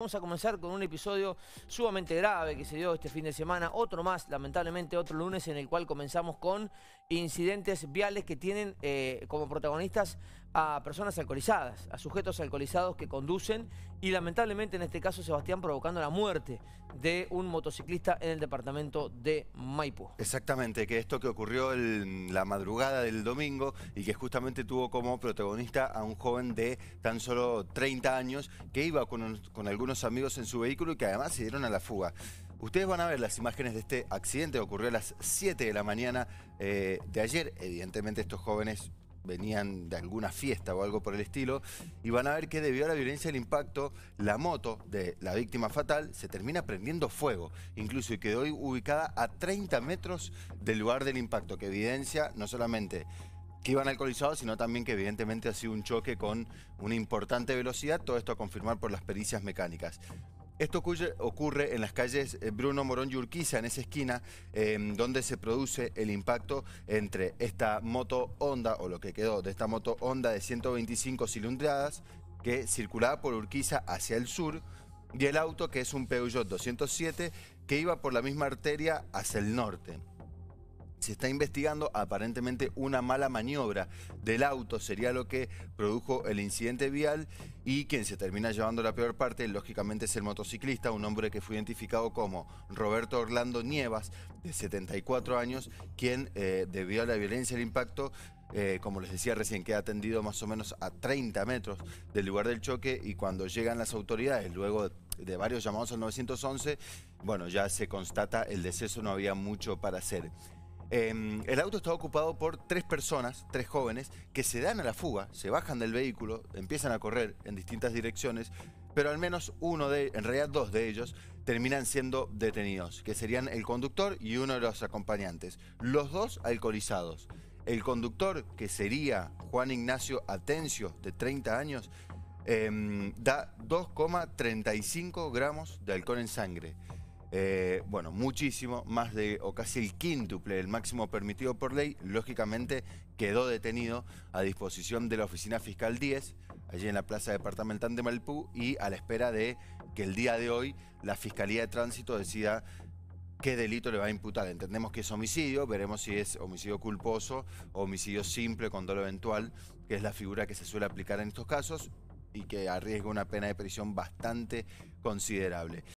Vamos a comenzar con un episodio sumamente grave que se dio este fin de semana, otro más, lamentablemente otro lunes en el cual comenzamos con incidentes viales que tienen eh, como protagonistas a personas alcoholizadas, a sujetos alcoholizados que conducen y lamentablemente en este caso Sebastián provocando la muerte de un motociclista en el departamento de Maipú. Exactamente, que esto que ocurrió en la madrugada del domingo y que justamente tuvo como protagonista a un joven de tan solo 30 años que iba con, algunos amigos en su vehículo y que además se dieron a la fuga. Ustedes van a ver las imágenes de este accidente ocurrió a las 7 de la mañana eh, de ayer. Evidentemente estos jóvenes venían de alguna fiesta o algo por el estilo, y van a ver que debido a la violencia del impacto, la moto de la víctima fatal se termina prendiendo fuego, incluso y quedó ubicada a 30 metros del lugar del impacto, que evidencia no solamente que iban alcoholizados, sino también que evidentemente ha sido un choque con una importante velocidad, todo esto a confirmar por las pericias mecánicas. Esto ocurre en las calles eh, Bruno Morón y Urquiza, en esa esquina em, donde se produce el impacto entre esta moto Honda, o lo que quedó de esta moto Honda de 125 cilindradas, que circulaba por Urquiza hacia el sur, y el auto que es un Peugeot 207 que iba por la misma arteria hacia el norte se está investigando aparentemente una mala maniobra del auto, sería lo que produjo el incidente vial y quien se termina llevando la peor parte, lógicamente, es el motociclista, un hombre que fue identificado como Roberto Orlando Nievas, de 74 años, quien eh, debido a la violencia y el impacto eh, como les decía recién, queda atendido más o menos a 30 metros del lugar del choque y cuando llegan las autoridades, luego de varios llamados al 911, bueno, ya se constata el deceso, no había mucho para hacer. Em, el auto está ocupado por tres personas, tres jóvenes, que se dan a la fuga, se bajan del vehículo, empiezan a correr en distintas direcciones, pero al menos uno de, en realidad dos de ellos, terminan siendo detenidos, que serían el conductor y uno de los acompañantes, los dos alcoholizados. El conductor, que sería Juan Ignacio Atencio, de 30 años, em, da 2,35 gramos de alcohol en sangre. Eh, bueno, muchísimo, más de o casi el quíntuple, del máximo permitido por ley, lógicamente quedó detenido a disposición de la Oficina Fiscal 10, allí en la Plaza Departamental de Malpú, y a la espera de que el día de hoy la Fiscalía de Tránsito decida qué delito le va a imputar. Entendemos que es homicidio, veremos si es homicidio culposo o homicidio simple con dolo eventual, que es la figura que se suele aplicar en estos casos y que arriesga una pena de prisión bastante considerable.